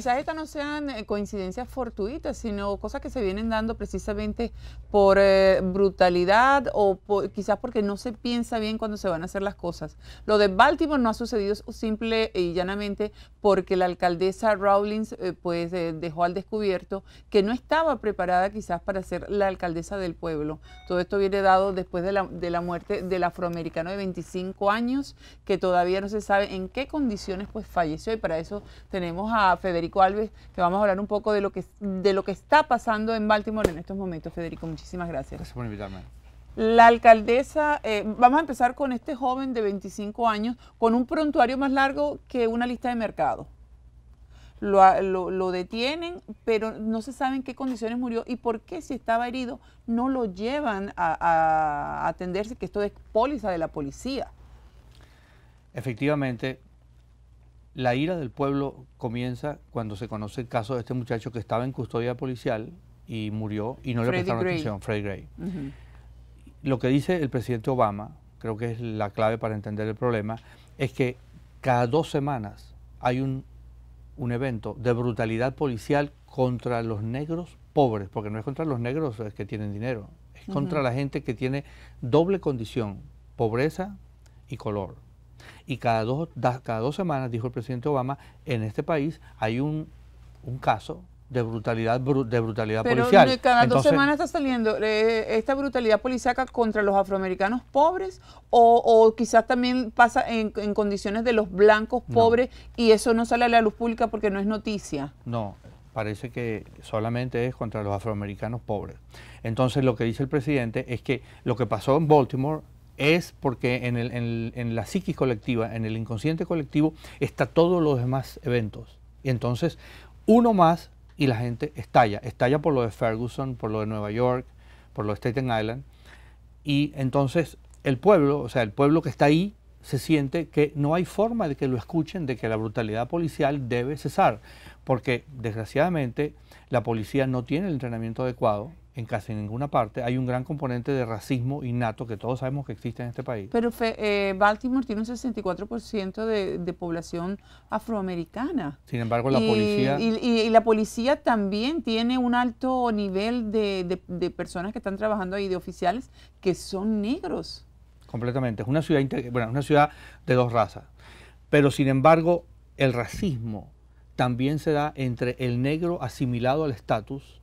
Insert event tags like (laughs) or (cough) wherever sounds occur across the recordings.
quizás estas no sean eh, coincidencias fortuitas, sino cosas que se vienen dando precisamente por eh, brutalidad o quizás porque no se piensa bien cuando se van a hacer las cosas. Lo de Baltimore no ha sucedido simple y llanamente porque la alcaldesa Rawlings eh, pues dejó al descubierto que no estaba preparada quizás para ser la alcaldesa del pueblo. Todo esto viene dado después de la, de la muerte del afroamericano de 25 años que todavía no se sabe en qué condiciones pues falleció y para eso tenemos a Federico Federico Alves, que vamos a hablar un poco de lo que, de lo que está pasando en Baltimore en estos momentos. Federico, muchísimas gracias. Gracias por invitarme. La alcaldesa, eh, vamos a empezar con este joven de 25 años, con un prontuario más largo que una lista de mercado. Lo, detienen, pero no se sabe en qué condiciones murió y por qué si estaba herido no lo llevan a, a atenderse, que esto es póliza de la policía. Efectivamente, la ira del pueblo comienza cuando se conoce el caso de este muchacho que estaba en custodia policial y murió y no le prestaron atención, Fred Gray. Lo que dice el presidente Obama, creo que es la clave para entender el problema, es que cada dos semanas hay un, evento de brutalidad policial contra los negros pobres, porque no es contra los negros que tienen dinero, es contra la gente que tiene doble condición, pobreza y color. Y cada dos, cada dos semanas, dijo el presidente Obama, en este país hay un, caso de brutalidad de brutalidad policial. Pero cada dos semanas está saliendo eh, esta brutalidad policial contra los afroamericanos pobres o, quizás también pasa en, condiciones de los blancos pobres y eso no sale a la luz pública porque no es noticia. No, parece que solamente es contra los afroamericanos pobres. Entonces lo que dice el presidente es que lo que pasó en Baltimore es porque en, la psiquis colectiva, en el inconsciente colectivo, está todos los demás eventos. Y entonces, uno más y la gente estalla. Estalla por lo de Ferguson, por lo de Nueva York, por lo de Staten Island. Y entonces el pueblo, o sea, el pueblo que está ahí, se siente que no hay forma de que lo escuchen, de que la brutalidad policial debe cesar. Porque, desgraciadamente, la policía no tiene el entrenamiento adecuado en casi ninguna parte, hay un gran componente de racismo innato que todos sabemos que existe en este país. Pero eh, Baltimore tiene un 64% de, población afroamericana. Sin embargo, la policía... Y, la policía también tiene un alto nivel de, personas que están trabajando ahí, de oficiales, que son negros. Completamente. Es una ciudad, bueno, una ciudad de dos razas. Pero sin embargo, el racismo también se da entre el negro asimilado al estatus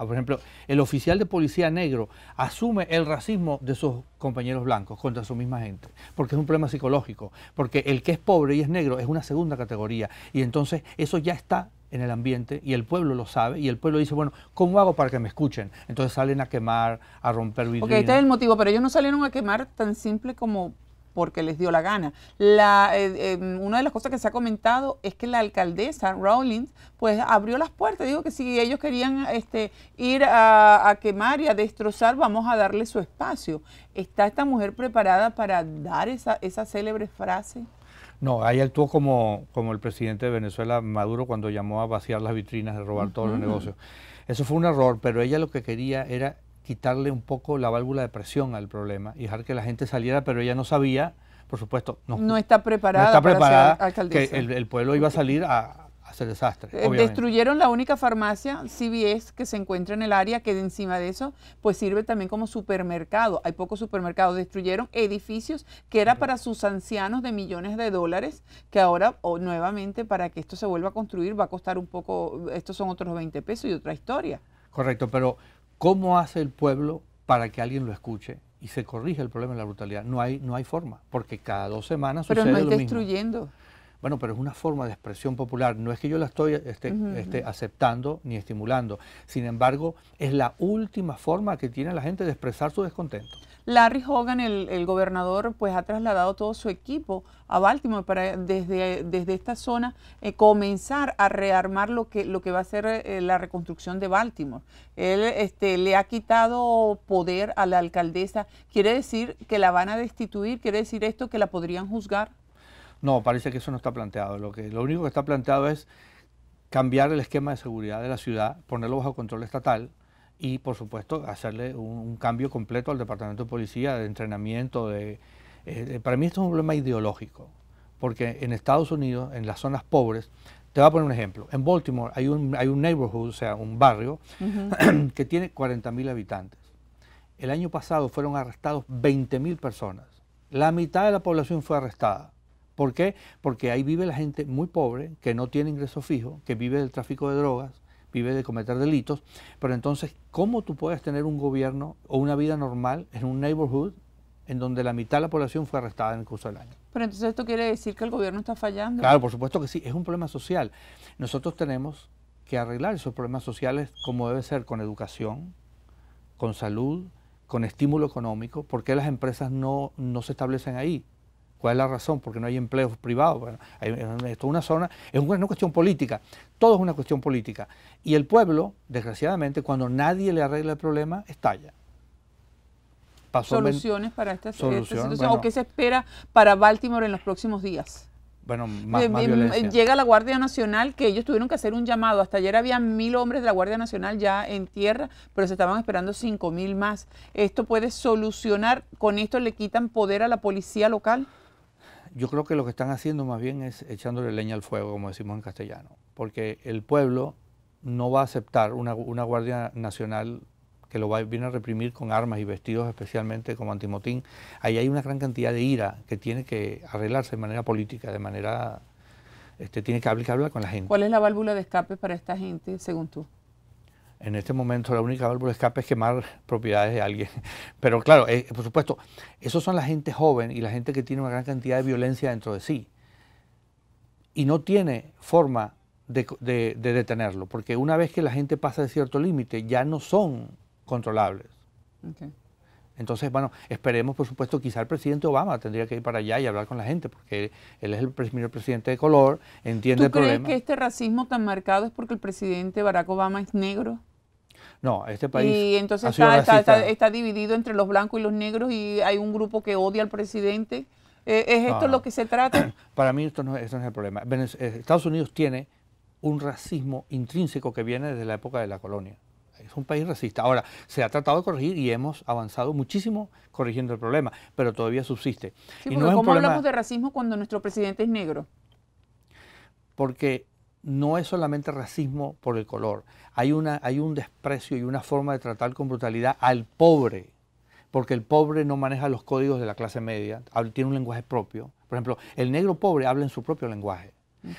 Ah, por ejemplo, el oficial de policía negro asume el racismo de sus compañeros blancos contra su misma gente, porque es un problema psicológico, porque el que es pobre y es negro es una segunda categoría, y entonces eso ya está en el ambiente y el pueblo lo sabe y el pueblo dice, bueno, ¿cómo hago para que me escuchen? Entonces salen a quemar, a romper vidrios. Ok, este es el motivo, pero ellos no salieron a quemar tan simple como porque les dio la gana. Eh, eh, una de las cosas que se ha comentado es que la alcaldesa Rawlings pues abrió las puertas, dijo que si ellos querían este, ir a, quemar y a destrozar, vamos a darle su espacio. ¿Está esta mujer preparada para dar esa, esa célebre frase? No, ahí actuó como, el presidente de Venezuela, Maduro, cuando llamó a vaciar las vitrinas, a robar todos los negocios. Eso fue un error, pero ella lo que quería era quitarle un poco la válvula de presión al problema y dejar que la gente saliera, pero ella no sabía, por supuesto, no, está preparada, está preparada que el, pueblo iba a salir a, hacer desastre. Eh, destruyeron la única farmacia CVS que se encuentra en el área, que de encima de eso, pues sirve también como supermercado. Hay pocos supermercados. Destruyeron edificios que era para sus ancianos de millones de dólares, que ahora o nuevamente para que esto se vuelva a construir va a costar un poco, estos son otros 20 pesos y otra historia. Correcto, pero ¿Cómo hace el pueblo para que alguien lo escuche y se corrija el problema de la brutalidad? No hay, no hay forma, porque cada dos semanas pero no es destruyendo. Bueno, pero es una forma de expresión popular. No es que yo la estoy este, este, aceptando ni estimulando. Sin embargo, es la última forma que tiene la gente de expresar su descontento. Larry Hogan, el, gobernador, pues ha trasladado todo su equipo a Baltimore para desde, desde esta zona eh, comenzar a rearmar lo que, lo que va a ser eh, la reconstrucción de Baltimore. Él este, le ha quitado poder a la alcaldesa. ¿Quiere decir que la van a destituir? ¿Quiere decir esto que la podrían juzgar? No, parece que eso no está planteado. Lo, que, lo único que está planteado es cambiar el esquema de seguridad de la ciudad, ponerlo bajo control estatal, y por supuesto hacerle un, cambio completo al departamento de policía, de entrenamiento, eh, de, para mí esto es un problema ideológico, porque en Estados Unidos, en las zonas pobres, te voy a poner un ejemplo, en Baltimore hay un, hay un neighborhood, o sea, un barrio, (clears throat) que tiene 40.000 habitantes. El año pasado fueron arrestados 20.000 personas. La mitad de la población fue arrestada. ¿Por qué? Porque ahí vive la gente muy pobre, que no tiene ingreso fijo, que vive del tráfico de drogas, vive de cometer delitos, pero entonces, ¿cómo tú puedes tener un gobierno o una vida normal en un neighborhood en donde la mitad de la población fue arrestada en el curso del año? Pero entonces esto quiere decir que el gobierno está fallando. Claro, por supuesto que sí, es un problema social. Nosotros tenemos que arreglar esos problemas sociales como debe ser, con educación, con salud, con estímulo económico, porque las empresas no, no se establecen ahí. ¿Cuál es la razón? Porque no hay empleos privados. Bueno, hay, es una zona, es una cuestión política. Todo es una cuestión política. Y el pueblo, desgraciadamente, cuando nadie le arregla el problema, estalla. Pasó ¿Soluciones para esta, situación? ¿O qué se espera para Baltimore en los próximos días? Bueno, más, más eh, Llega la Guardia Nacional, que ellos tuvieron que hacer un llamado. Hasta ayer había mil hombres de la Guardia Nacional ya en tierra, pero se estaban esperando cinco mil más. ¿Esto puede solucionar? ¿Con esto le quitan poder a la policía local? yo creo que lo que están haciendo más bien es echándole leña al fuego, como decimos en castellano, porque el pueblo no va a aceptar una, una Guardia Nacional que lo va, viene a reprimir con armas y vestidos especialmente como antimotín. Ahí hay una gran cantidad de ira que tiene que arreglarse de manera política, de manera... Este, tiene que hablar, que hablar con la gente. ¿Cuál es la válvula de escape para esta gente, según tú? en este momento la única válvula de escape es quemar propiedades de alguien. (laughs) Pero claro, eh, por supuesto, esos son la gente joven y la gente que tiene una gran cantidad de violencia dentro de sí. Y no tiene forma de, detenerlo, porque una vez que la gente pasa de cierto límite, ya no son controlables. Entonces, bueno, esperemos, por supuesto, quizá el presidente Obama tendría que ir para allá y hablar con la gente, porque él, es el primer presidente de color, entiende ¿Tú crees que este racismo tan marcado es porque el presidente Barack Obama es negro? No, este país. Y entonces está, dividido entre los blancos y los negros y hay un grupo que odia al presidente. Eh, ¿Es esto lo que se trata? (clears throat) Para mí esto no, es el problema. Eh, Estados Unidos tiene un racismo intrínseco que viene desde la época de la colonia. Es un país racista. Ahora, se ha tratado de corregir y hemos avanzado muchísimo corrigiendo el problema, pero todavía subsiste. y ¿Cómo hablamos de racismo cuando nuestro presidente es negro? Porque no es solamente racismo por el color, hay, una, hay un desprecio y una forma de tratar con brutalidad al pobre, porque el pobre no maneja los códigos de la clase media, tiene un lenguaje propio. Por ejemplo, el negro pobre habla en su propio lenguaje.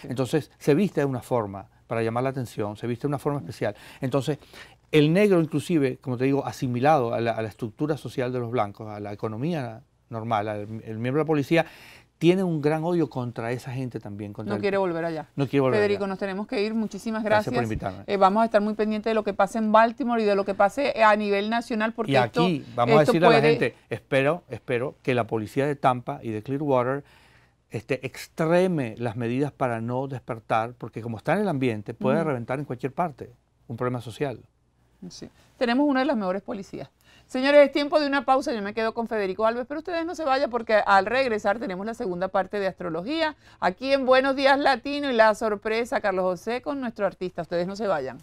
Entonces, se viste de una forma para llamar la atención, se viste de una forma especial. Entonces, el negro inclusive, como te digo, asimilado a la, estructura social de los blancos, a la economía normal, el miembro de la policía, tiene un gran odio contra esa gente también. no quiere volver allá. No quiere volver Federico, nos tenemos que ir. Muchísimas gracias. gracias por invitarme. Eh, vamos a estar muy pendientes de lo que pase en Baltimore y de lo que pase a nivel nacional. Porque y aquí vamos a decirle a la gente, espero, espero que la policía de Tampa y de Clearwater este, extreme las medidas para no despertar, porque como está en el ambiente, puede reventar en cualquier parte un problema social. Sí. Tenemos una de las mejores policías. Señores, es tiempo de una pausa. Yo me quedo con Federico Alves, pero ustedes no se vayan porque al regresar tenemos la segunda parte de astrología aquí en Buenos Días Latino y la sorpresa Carlos José con nuestro artista. Ustedes no se vayan.